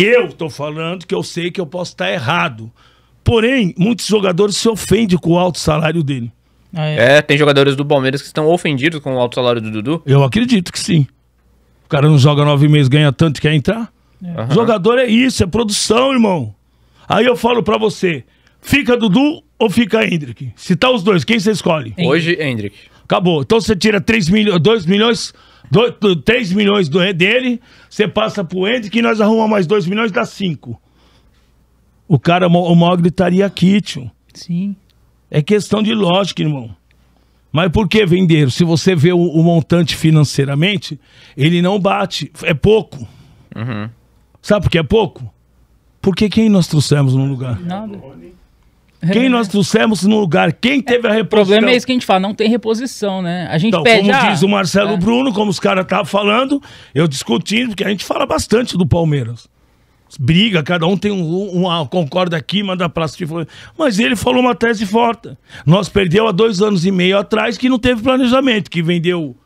Eu estou falando que eu sei que eu posso estar errado. Porém, muitos jogadores se ofendem com o alto salário dele. Ah, é. é, tem jogadores do Palmeiras que estão ofendidos com o alto salário do Dudu? Eu acredito que sim. O cara não joga nove meses, ganha tanto, quer entrar? É. Uhum. Jogador é isso, é produção, irmão. Aí eu falo para você, fica Dudu ou fica Hendrick? Se tá os dois, quem você escolhe? Hoje, Hendrick. Acabou. Então você tira 3 milhões, 2 milhões Dois, 3 milhões do, dele, você passa pro Andy que nós arrumamos mais 2 milhões, dá 5. O cara, o maior gritaria aqui, é tio. Sim. É questão de lógica, irmão. Mas por que vender Se você vê o, o montante financeiramente, ele não bate. É pouco. Uhum. Sabe por que é pouco? Porque quem nós trouxemos no lugar? Nada. Quem nós trouxemos no lugar? Quem é, teve a reposição? O problema é isso que a gente fala, não tem reposição, né? A gente então, pede... como ah, diz o Marcelo é. Bruno, como os caras estavam tá falando, eu discutindo, porque a gente fala bastante do Palmeiras. Briga, cada um tem um, um, um ah, concorda aqui, manda pra assistir. Mas ele falou uma tese forte. Nós perdeu há dois anos e meio atrás que não teve planejamento, que vendeu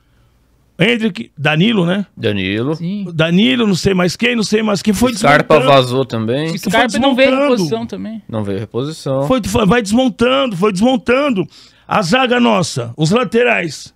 Hendrick, Danilo, né? Danilo. Sim. Danilo, não sei mais quem, não sei mais quem. Foi Scarpa vazou também. Scarpa não veio reposição também. Não veio reposição. Foi, vai desmontando, foi desmontando. A zaga nossa, os laterais.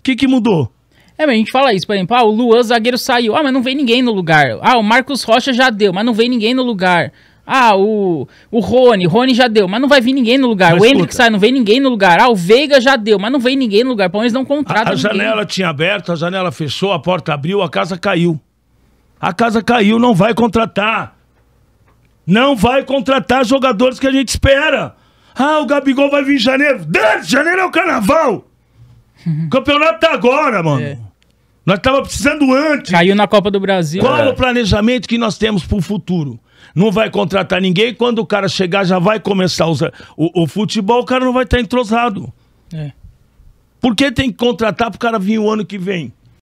O que, que mudou? É, mas a gente fala isso, por exemplo, ah, o Luan zagueiro saiu. Ah, mas não vem ninguém no lugar. Ah, o Marcos Rocha já deu, mas não vem ninguém no lugar. Ah, o, o Rony, Rony já deu, mas não vai vir ninguém no lugar. Mas o Henrique sai, não vem ninguém no lugar. Ah, o Veiga já deu, mas não vem ninguém no lugar. Pelo menos não contrata. A, a janela tinha aberto, a janela fechou, a porta abriu, a casa caiu. A casa caiu, não vai contratar. Não vai contratar jogadores que a gente espera. Ah, o Gabigol vai vir em janeiro. Dane, janeiro é o carnaval. O campeonato tá agora, mano. É. Nós tava precisando antes. Caiu na Copa do Brasil. Qual é. o é. planejamento que nós temos para o futuro? Não vai contratar ninguém, quando o cara chegar já vai começar a usar o, o futebol, o cara não vai estar tá entrosado. É. Por que tem que contratar para o cara vir o ano que vem?